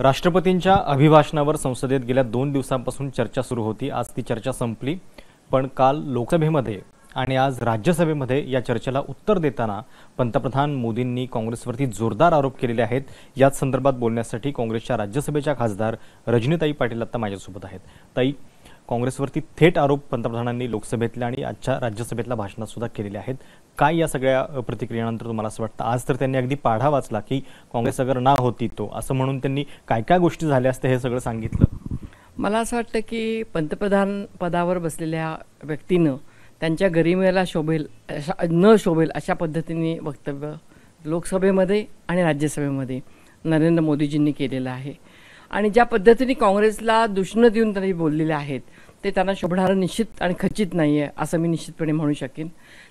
राष्ट्रपतींच्या अभिभाषणावर संसदेत गेल्या दोन दिवसांपासून चर्चा सुरू होती आज ती चर्चा संपली पण काल लोकसभेमध्ये आणि आज राज्यसभेमध्ये या चर्चेला उत्तर देताना पंतप्रधान मोदींनी काँग्रेसवरती जोरदार आरोप केलेले आहेत याच संदर्भात बोलण्यासाठी काँग्रेसच्या राज्यसभेच्या खासदार रजनीताई पाटील आता माझ्यासोबत आहेत ताई काँग्रेसवरती थेट आरोप पंतप्रधानांनी लोकसभेतल्या आणि आजच्या राज्यसभेतल्या भाषणात सुद्धा केलेले आहेत काय या सगळ्या प्रतिक्रियेनंतर तुम्हाला असं वाटतं आज तर त्यांनी अगदी पाढा वाचला की काँग्रेस अगर ना होती तो असं म्हणून त्यांनी काय काय गोष्टी झाल्या असत्या हे सगळं सांगितलं मला असं वाटतं की पंतप्रधान पदावर बसलेल्या व्यक्तीनं त्यांच्या गरिमेला शोभेल अशा न शोभेल अशा पद्धतीने वक्तव्य लोकसभेमध्ये आणि राज्यसभेमध्ये नरेंद्र मोदीजींनी केलेलं आहे आणि ज्या पद्धतीने काँग्रेसला दुष्ण देऊन त्यांनी बोललेले आहेत ते त्यांना शोभणारं निश्चित आणि खचित नाही आहे असं मी निश्चितपणे म्हणू शकेन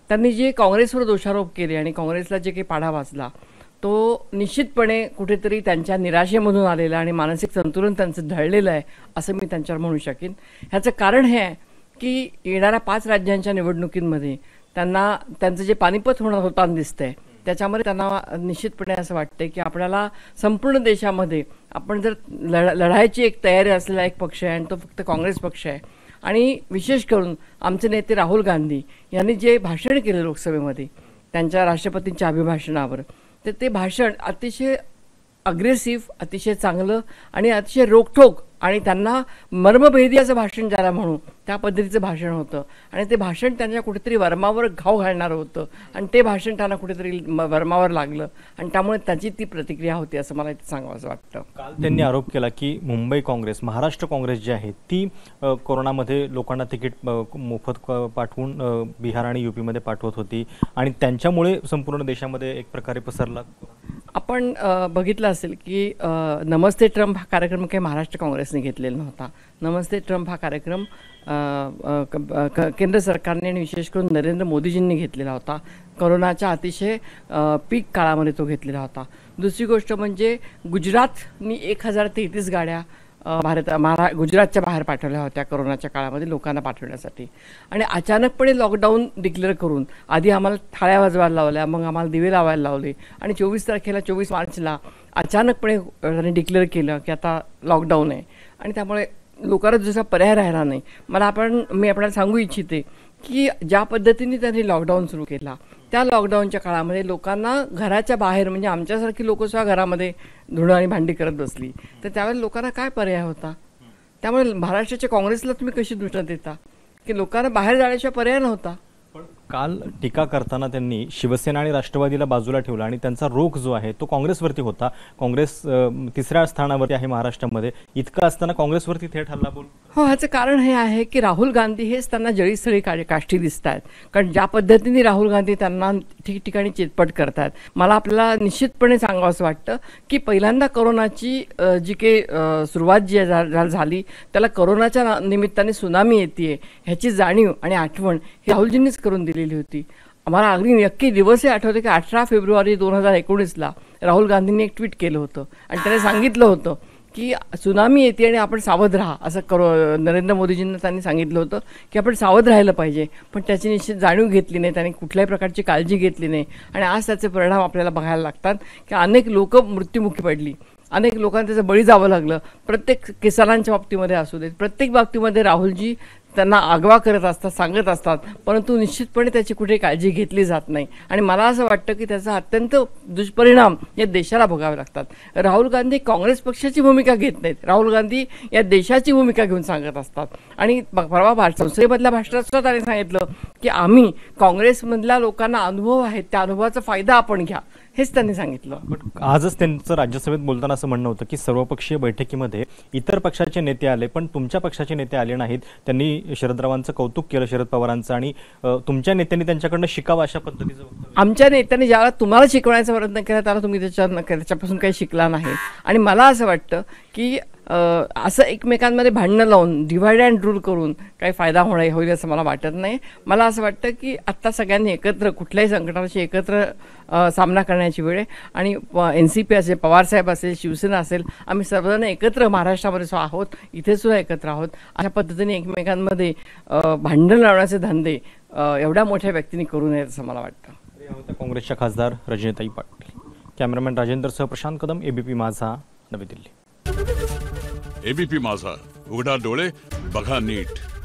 त्यांनी जे काँग्रेसवर दोषारोप केले आणि काँग्रेसला जे काही पाढा वाचला तो निश्चितपणे कुठेतरी त्यांच्या निराशेमधून आलेला आणि मानसिक संतुलन त्यांचं ढळलेलं आहे असं मी त्यांच्यावर म्हणू शकेन ह्याचं कारण हे आहे की येणाऱ्या पाच राज्यांच्या निवडणुकींमध्ये त्यांना त्यांचं जे पानिपत होणार होताना दिसतंय त्याच्यामध्ये त्यांना निश्चितपणे असं वाटते की आपल्याला संपूर्ण देशामध्ये आपण जर लढ लढायची एक तयारी असलेला एक पक्ष आहे आणि तो फक्त काँग्रेस पक्ष आहे आणि विशेष करून आमचे नेते राहुल गांधी यांनी जे भाषण केले लोकसभेमध्ये त्यांच्या राष्ट्रपतींच्या अभिभाषणावर तर ते भाषण अतिशय अग्रेसिव्ह अतिशय चांगलं आणि अतिशय रोखोक आणि त्यांना मर्मभेदी असं भाषण ज्याला म्हणू त्या पद्धतीचं भाषण होतं आणि ते भाषण त्यांच्या कुठेतरी वर्मावर घाव घालणारं होतं आणि ते भाषण त्यांना कुठेतरी वर्मावर लागलं आणि त्यामुळे त्याची ती प्रतिक्रिया होती असं मला सांगावं असं वाटतं काल त्यांनी आरोप केला की मुंबई काँग्रेस महाराष्ट्र काँग्रेस जी आहे ती कोरोनामध्ये लोकांना तिकीट मोफत पाठवून बिहार आणि युपीमध्ये पाठवत होती आणि त्यांच्यामुळे संपूर्ण देशामध्ये एक प्रकारे पसरला आपण बघितलं असेल की नमस्ते ट्रम्प हा कार्यक्रम काही महाराष्ट्र काँग्रेसने घेतलेला नव्हता नमस्ते ट्रम्प हा कार्यक्रम केंद्र सरकारने आणि विशेष करून नरेंद्र मोदीजींनी घेतलेला होता करोनाच्या अतिशय पीक काळामध्ये तो घेतलेला होता दुसरी गोष्ट म्हणजे गुजरातनी एक हजार तेहतीस गाड्या भारत महारा गुजरातच्या बाहेर पाठवल्या होत्या करोनाच्या काळामध्ये लोकांना पाठवण्यासाठी आणि अचानकपणे लॉकडाऊन डिक्लेअर करून आधी आम्हाला थाळ्या वाजवायला लावल्या मग आम्हाला दिवे लावायला लावले आणि चोवीस तारखेला चोवीस मार्चला अचानकपणे त्यांनी डिक्लेअर केलं की आता लॉकडाऊन आहे आणि त्यामुळे लोकांना दुसरा पर्याय राहिला नाही मला आपण मी आपल्याला सांगू इच्छिते की ज्या पद्धतीने त्यांनी लॉकडाऊन सुरू केला त्या लॉकडाऊनच्या काळामध्ये लोकांना घराच्या बाहेर म्हणजे आमच्यासारखी लोक सुद्धा घरामध्ये धुणं आणि भांडी करत बसली तर त्यावेळेला लोकांना काय पर्याय होता त्यामुळे महाराष्ट्राच्या काँग्रेसला तुम्ही कशी दृष्ट देता की लोकांना बाहेर जाण्याशिवाय पर्याय नव्हता पण काल टीका करताना त्यांनी शिवसेना आणि राष्ट्रवादीला बाजूला ठेवला आणि त्यांचा रोख जो आहे तो काँग्रेसवरती होता काँग्रेस तिसऱ्या स्थानावरती आहे महाराष्ट्रामध्ये इतकं असताना काँग्रेसवरती थेट हल्ला बोल हो ह्याचं कारण हे आहे की राहुल गांधी हेच त्यांना जळीस्थळी का काष्टी दिसत आहेत कारण ज्या पद्धतीने राहुल गांधी त्यांना ठिकठिकाणी चितपट करतात मला आपल्याला निश्चितपणे सांगावं असं वाटतं की पहिल्यांदा करोनाची जी काही सुरुवात जी झाली त्याला करोनाच्या निमित्ताने सुनामी येते ह्याची जाणीव आणि आठवण ही राहुलजींनीच करून दिलेली होती आम्हाला अगदी नक्की दिवस हे आठवते की अठरा फेब्रुवारी दोन हजार एकोणीसला राहुल गांधींनी एक ट्विट केलं होतं आणि त्याने सांगितलं होतं की सुनामी येते आणि आपण सावध राहा असं करो नरेंद्र मोदीजींना त्यांनी सांगितलं होतं की आपण सावध राहिलं पाहिजे पण त्याची निश्चित जाणीव घेतली नाही त्यांनी कुठल्याही प्रकारची काळजी घेतली नाही आणि आज त्याचे परिणाम आपल्याला बघायला लागतात की अनेक लोक मृत्युमुखी पडली अनेक लोकांना त्याचं बळी जावं लागलं प्रत्येक किसानांच्या बाबतीमध्ये असू देत प्रत्येक बाबतीमध्ये राहुलजी त्यांना आगवा करत असतात सांगत असतात परंतु निश्चितपणे त्याची कुठे काळजी घेतली जात नाही आणि मला असं वाटतं की त्याचा अत्यंत दुष्परिणाम या देशाला भोगावे लागतात राहुल गांधी काँग्रेस पक्षाची भूमिका घेत नाहीत राहुल गांधी या देशाची भूमिका घेऊन सांगत असतात आणि परवा भाषा संसदेमधल्या भाषणात सुद्धा सांगितलं की आम्ही काँग्रेसमधल्या लोकांना अनुभव आहे त्या अनुभवाचा फायदा आपण घ्या हेच त्यांनी सांगितलं आजच त्यांचं राज्यसभेत बोलताना असं म्हणणं होतं की सर्वपक्षीय बैठकीमध्ये इतर पक्षाचे नेते आले पण तुमच्या पक्षाचे नेते आले नाहीत त्यांनी शरदरावांचं कौतुक केलं शरद पवारांचं आणि तुमच्या नेत्यांनी त्यांच्याकडनं शिकावं अशा पद्धतीचं आमच्या नेत्यांनी ज्याला तुम्हाला शिकवण्याचा प्रयत्न केला त्याला तुम्ही त्याच्या त्याच्यापासून काही शिकला नाही आणि मला असं वाटतं की असं एकमेकांमध्ये भांडणं लावून डिव्हाइड अँड रूल करून काही फायदा होणार होईल असं मला वाटत नाही मला असं वाटतं की आत्ता सगळ्यांनी एकत्र कुठल्याही संकटाशी एकत्र सामना करण्याची वेळ आहे आणि एन सी पी असेल पवारसाहेब असेल शिवसेना असेल आम्ही सर्वजण एकत्र महाराष्ट्रामध्ये सुद्धा आहोत इथे सुद्धा एकत्र आहोत अशा पद्धतीने एकमेकांमध्ये भांडण लावण्याचे धंदे एवढ्या मोठ्या व्यक्तींनी करू नयेत असं मला वाटतं काँग्रेसच्या खासदार रजनीताई पाटील कॅमेरामॅन राजेंद्रसह प्रशांत कदम एबीपी माझा नवी दिल्ली एबीपी मासा, उघडा डोळे बघा नीट